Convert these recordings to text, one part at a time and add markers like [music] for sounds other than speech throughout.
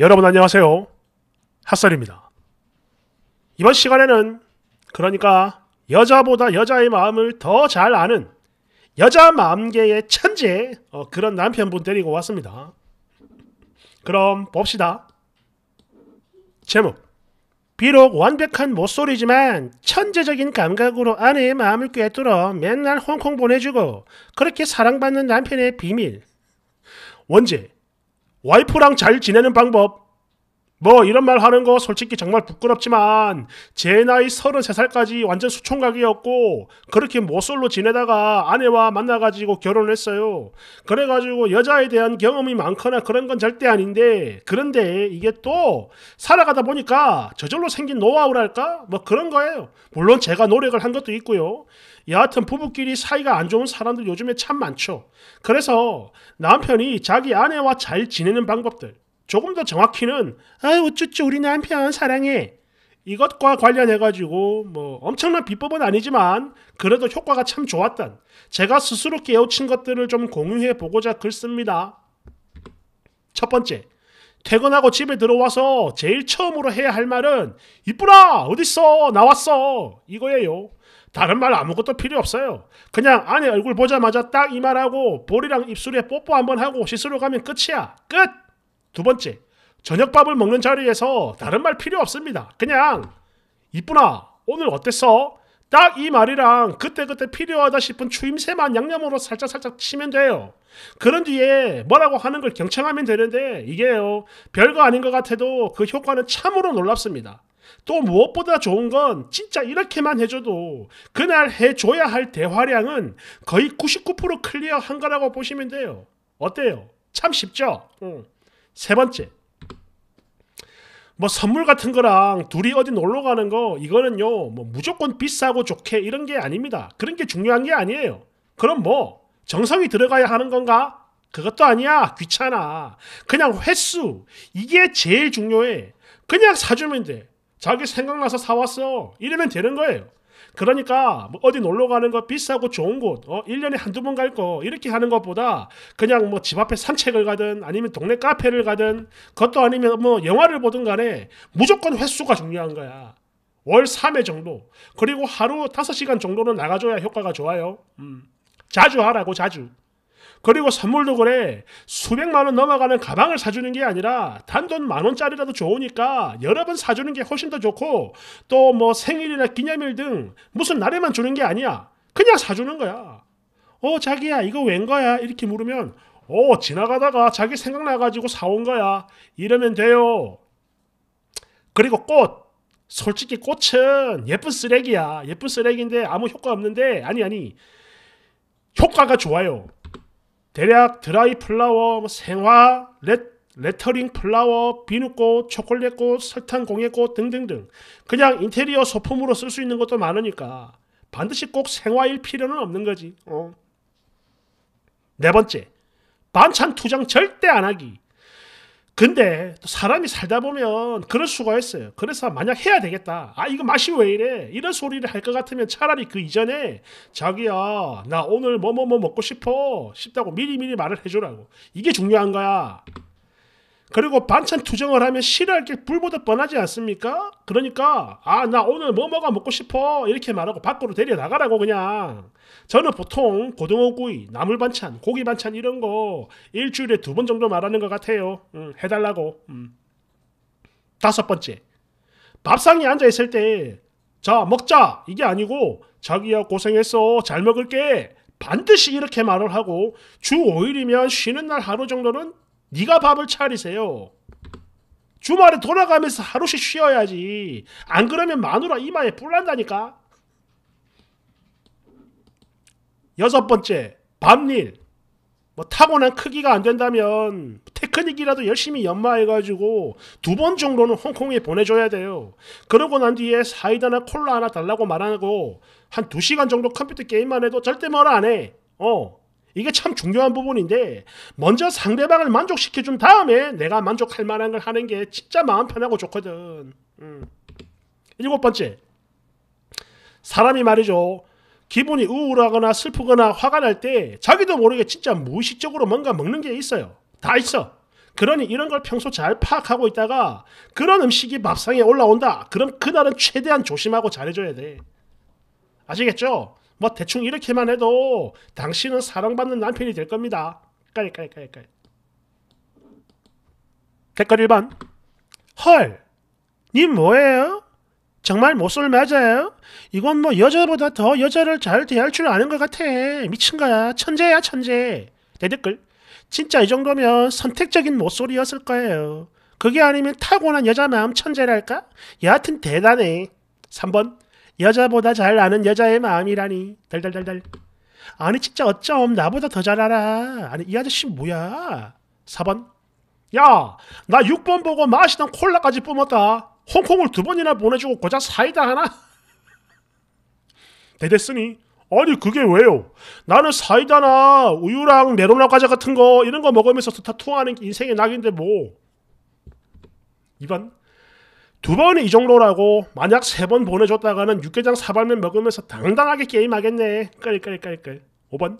여러분 안녕하세요. 핫설입니다. 이번 시간에는 그러니까 여자보다 여자의 마음을 더 잘 아는 여자 마음계의 천재 어, 그런 남편분 데리고 왔습니다. 그럼 봅시다. 제목 비록 완벽한 모쏠이지만 천재적인 감각으로 아내의 마음을 꿰뚫어 맨날 홍콩 보내주고 그렇게 사랑받는 남편의 비밀 원제 와이프랑 잘 지내는 방법. 뭐 이런 말 하는 거 솔직히 정말 부끄럽지만 제 나이 33살까지 완전 수총각이었고 그렇게 모쏠로 지내다가 아내와 만나가지고 결혼했어요. 을 그래가지고 여자에 대한 경험이 많거나 그런 건 절대 아닌데 그런데 이게 또 살아가다 보니까 저절로 생긴 노하우랄까 뭐 그런 거예요. 물론 제가 노력을 한 것도 있고요. 여하튼 부부끼리 사이가 안 좋은 사람들 요즘에 참 많죠. 그래서 남편이 자기 아내와 잘 지내는 방법들, 조금 더 정확히는 아 어쩌지 우리 남편 사랑해 이것과 관련해가지고 뭐 엄청난 비법은 아니지만 그래도 효과가 참 좋았던 제가 스스로 깨우친 것들을 좀 공유해 보고자 글 씁니다. 첫 번째, 퇴근하고 집에 들어와서 제일 처음으로 해야 할 말은 이쁘라 어딨어 나왔어 이거예요. 다른 말 아무것도 필요 없어요. 그냥 아내 얼굴 보자마자 딱 이 말하고 볼이랑 입술에 뽀뽀 한번 하고 씻으러 가면 끝이야. 끝. 두 번째 저녁밥을 먹는 자리에서 다른 말 필요 없습니다. 그냥 이쁘나 오늘 어땠어? 딱이 말이랑 그때그때 필요하다 싶은 추임새만 양념으로 살짝살짝 치면 돼요. 그런 뒤에 뭐라고 하는 걸 경청하면 되는데 이게요. 별거 아닌 것 같아도 그 효과는 참으로 놀랍습니다. 또 무엇보다 좋은 건 진짜 이렇게만 해줘도 그날 해줘야 할 대화량은 거의 99% 클리어한 거라고 보시면 돼요. 어때요? 참 쉽죠? 응. 세 번째, 뭐 선물 같은 거랑 둘이 어디 놀러 가는 거 이거는요 뭐 무조건 비싸고 좋게 이런 게 아닙니다. 그런 게 중요한 게 아니에요. 그럼 뭐 정성이 들어가야 하는 건가? 그것도 아니야. 귀찮아. 그냥 횟수. 이게 제일 중요해. 그냥 사주면 돼. 자기 생각나서 사왔어. 이러면 되는 거예요. 그러니까 뭐 어디 놀러 가는 거 비싸고 좋은 곳, 어, 1년에 한두 번 갈 거 이렇게 하는 것보다 그냥 뭐 집 앞에 산책을 가든 아니면 동네 카페를 가든 그것도 아니면 뭐 영화를 보든 간에 무조건 횟수가 중요한 거야. 월 3회 정도. 그리고 하루 5시간 정도는 나가줘야 효과가 좋아요. 음. 자주 하라고 자주. 그리고 선물도 그래. 수백만 원 넘어가는 가방을 사주는 게 아니라 단돈 만 원짜리라도 좋으니까 여러 번 사주는 게 훨씬 더 좋고 또 뭐 생일이나 기념일 등 무슨 날에만 주는 게 아니야. 그냥 사주는 거야. 어 자기야 이거 웬 거야? 이렇게 물으면 어 지나가다가 자기 생각나가지고 사온 거야. 이러면 돼요. 그리고 꽃. 솔직히 꽃은 예쁜 쓰레기야. 예쁜 쓰레기인데 아무 효과 없는데 아니 아니 효과가 좋아요. 대략 드라이 플라워, 생화, 레, 레터링 플라워, 비누꽃, 초콜릿꽃, 설탕공예꽃 등등등 그냥 인테리어 소품으로 쓸 수 있는 것도 많으니까 반드시 꼭 생화일 필요는 없는 거지. 어. 네 번째, 반찬 투정 절대 안 하기. 근데 사람이 살다 보면 그럴 수가 있어요. 그래서 만약 해야 되겠다. 아 이거 맛이 왜 이래? 이런 소리를 할 것 같으면 차라리 그 이전에 자기야 나 오늘 뭐 뭐뭐 뭐, 뭐 먹고 싶어 싶다고 미리미리 말을 해주라고. 이게 중요한 거야. 그리고 반찬 투정을 하면 싫어할 게불보다 뻔하지 않습니까? 그러니까 아 나 오늘 뭐뭐가 먹고 싶어 이렇게 말하고 밖으로 데려 나가라고 그냥 저는 보통 고등어구이, 나물반찬, 고기 반찬 이런 거 일주일에 두 번 정도 말하는 것 같아요 음, 해달라고 음. 다섯 번째 밥상에 앉아있을 때 자 먹자 이게 아니고 자기야 고생했어 잘 먹을게 반드시 이렇게 말을 하고 주 5일이면 쉬는 날 하루 정도는 네가 밥을 차리세요. 주말에 돌아가면서 하루씩 쉬어야지. 안 그러면 마누라 이마에 불난다니까 여섯 번째, 밤일. 뭐 타고난 크기가 안 된다면 테크닉이라도 열심히 연마해가지고 두 번 정도는 홍콩에 보내줘야 돼요. 그러고 난 뒤에 사이다나 콜라 하나 달라고 말하고 한 두 시간 정도 컴퓨터 게임만 해도 절대 뭐라 안 해. 어. 이게 참 중요한 부분인데 먼저 상대방을 만족시켜 준 다음에 내가 만족할 만한 걸 하는 게 진짜 마음 편하고 좋거든. 음. 일곱 번째. 사람이 말이죠. 기분이 우울하거나 슬프거나 화가 날 때 자기도 모르게 진짜 무의식적으로 뭔가 먹는 게 있어요. 다 있어. 그러니 이런 걸 평소 잘 파악하고 있다가 그런 음식이 밥상에 올라온다. 그럼 그날은 최대한 조심하고 잘해줘야 돼. 아시겠죠? 뭐 대충 이렇게만 해도 당신은 사랑받는 남편이 될 겁니다. 까리 까리 댓글 1번 헐! 님 뭐예요? 정말 못쏠 맞아요? 이건 뭐 여자보다 더 여자를 잘 대할 줄 아는 것 같아. 미친 거야. 천재야 천재. 대댓글 진짜 이 정도면 선택적인 모쏠이었을 거예요. 그게 아니면 타고난 여자 마음 천재랄까? 여하튼 대단해. 3번 여자보다 잘 아는 여자의 마음이라니. 달달달달. 아니 진짜 어쩜 나보다 더 잘 알아. 아니 이 아저씨 뭐야. 4번. 야, 나 6번 보고 마시던 콜라까지 뿜었다. 홍콩을 두 번이나 보내주고 고작 사이다 하나? [laughs] 대대쓰니 아니 그게 왜요? 나는 사이다나 우유랑 메로나 과자 같은 거 이런 거 먹으면서 다 통하는 인생의 낙인데 뭐. 2번 두 번이 이 정도라고 만약 세 번 보내줬다가는 육개장 사발면 먹으면서 당당하게 게임하겠네. 끌끌끌끌. 5번.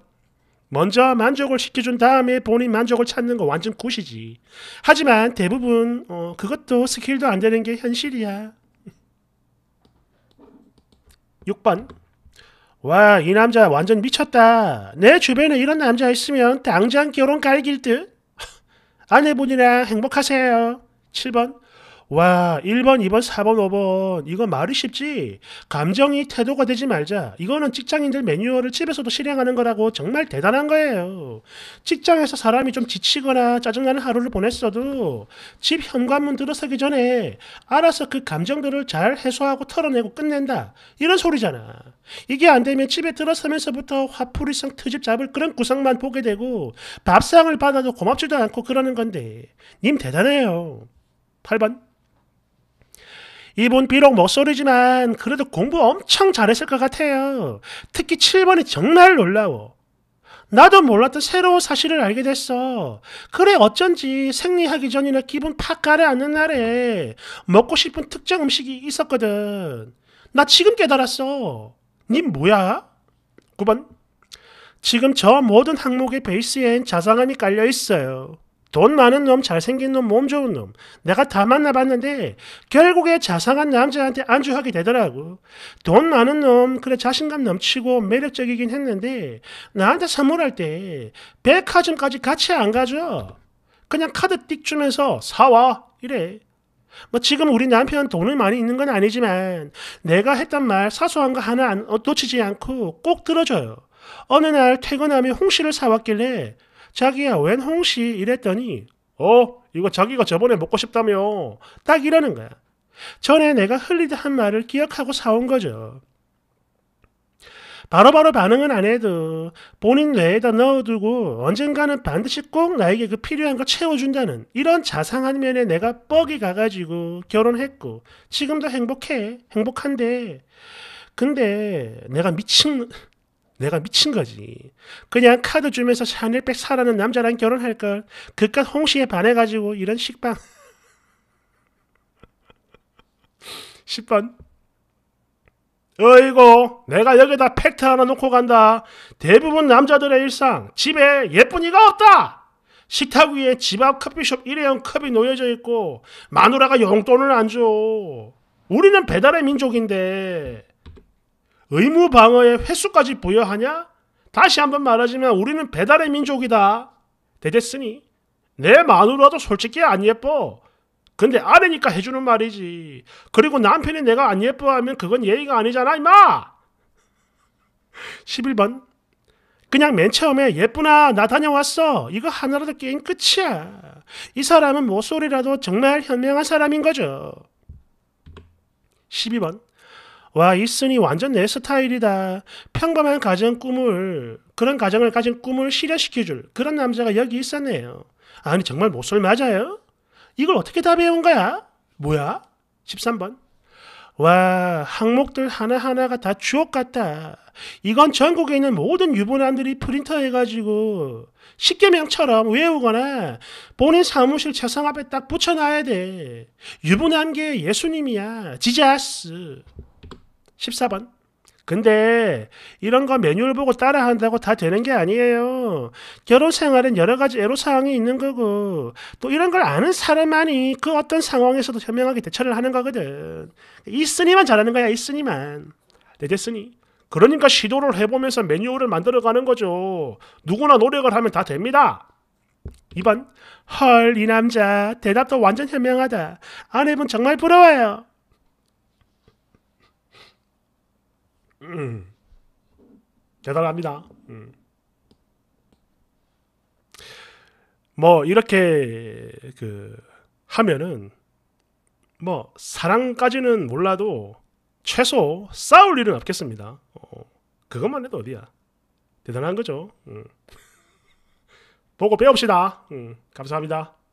먼저 만족을 시켜준 다음에 본인 만족을 찾는 거 완전 굿이지. 하지만 대부분 어, 그것도 스킬도 안 되는 게 현실이야. 6번. [laughs] 와, 이 남자 완전 미쳤다. 내 주변에 이런 남자 있으면 당장 결혼 갈길 듯. [laughs] 아내분이랑 행복하세요. 7번. 와, 1번, 2번, 4번, 5번. 이건 말이 쉽지. 감정이 태도가 되지 말자. 이거는 직장인들 매뉴얼을 집에서도 실행하는 거라고 정말 대단한 거예요. 직장에서 사람이 좀 지치거나 짜증나는 하루를 보냈어도 집 현관문 들어서기 전에 알아서 그 감정들을 잘 해소하고 털어내고 끝낸다. 이런 소리잖아. 이게 안 되면 집에 들어서면서부터 화풀이상 트집 잡을 그런 구상만 보게 되고 밥상을 받아도 고맙지도 않고 그러는 건데. 님 대단해요. 8번. 이분 비록 목소리지만 그래도 공부 엄청 잘했을 것 같아요. 특히 7번이 정말 놀라워. 나도 몰랐던 새로운 사실을 알게 됐어. 그래 어쩐지 생리하기 전이나 기분 팍 가라앉는 날에 먹고 싶은 특정 음식이 있었거든. 나 지금 깨달았어. 님 뭐야? 9번 지금 저 모든 항목의 베이스엔 자상함이 깔려 있어요. 돈 많은 놈, 잘생긴 놈, 몸 좋은 놈. 내가 다 만나봤는데 결국에 자상한 남자한테 안주하게 되더라고. 돈 많은 놈, 그래 자신감 넘치고 매력적이긴 했는데 나한테 선물할 때 백화점까지 같이 안 가죠. 그냥 카드 띡 주면서 사와 이래. 뭐 지금 우리 남편 돈을 많이 있는 건 아니지만 내가 했던 말 사소한 거 하나 안, 어, 놓치지 않고 꼭 들어줘요. 어느 날 퇴근하며 홍시를 사왔길래 자기야 웬 홍시 이랬더니 어 이거 자기가 저번에 먹고 싶다며 딱 이러는 거야. 전에 내가 흘리듯 한 말을 기억하고 사온 거죠. 바로바로 바로 반응은 안 해도 본인 뇌에다 넣어두고 언젠가는 반드시 꼭 나에게 그 필요한 거 채워준다는 이런 자상한 면에 내가 뻑이 가가지고 결혼했고 지금도 행복해 행복한데 근데 내가 미친 내가 미친 거지. 그냥 카드 주면서 샤넬백 사라는 남자랑 결혼할 걸. 그깟 홍시에 반해가지고 이런 식빵. 10번. [laughs] 어이고, 내가 여기다 팩트 하나 놓고 간다. 대부분 남자들의 일상, 집에 예쁜이가 없다! 식탁 위에 집 앞 커피숍 일회용 컵이 놓여져 있고, 마누라가 용돈을 안 줘. 우리는 배달의 민족인데, 의무 방어의 횟수까지 부여하냐? 다시 한번 말하지만 우리는 배달의 민족이다. 되겠으니 내 마누라도 솔직히 안 예뻐. 근데 아내니까 해주는 말이지. 그리고 남편이 내가 안 예뻐하면 그건 예의가 아니잖아 임마. 11번 그냥 맨 처음에 예쁘나 나 다녀왔어 이거 하나라도 게임 끝이야. 이 사람은 모쏠이라도 정말 현명한 사람인 거죠. 12번 와, 이슨이 완전 내 스타일이다. 평범한 가정 꿈을, 그런 가정을 가진 꿈을 실현시켜줄 그런 남자가 여기 있었네요. 아니, 정말 못쏠 맞아요? 이걸 어떻게 답해온 거야? 뭐야? 13번. 와, 항목들 하나하나가 다 주옥 같다. 이건 전국에 있는 모든 유부남들이 프린터해가지고 십계명처럼 외우거나 본인 사무실 책상 앞에 딱 붙여놔야 돼. 유부남계 예수님이야. 지자스. 14번. 근데 이런 거메뉴얼 보고 따라한다고 다 되는 게 아니에요. 결혼 생활엔 여러 가지 애로사항이 있는 거고 또 이런 걸 아는 사람만이 그 어떤 상황에서도 현명하게 대처를 하는 거거든. 있으니만 잘하는 거야, 있으니만. 되됐으니 그러니까 시도를 해보면서 매뉴얼을 만들어가는 거죠. 누구나 노력을 하면 다 됩니다. 2번 헐 이 남자 대답도 완전 현명하다. 아내분 정말 부러워요. 음. 대단합니다. 음. 뭐 이렇게 그 하면은 뭐 사랑까지는 몰라도 최소 싸울 일은 없겠습니다. 어, 그것만 해도 어디야? 대단한 거죠. 음. [laughs] 보고 배웁시다. 음, 감사합니다.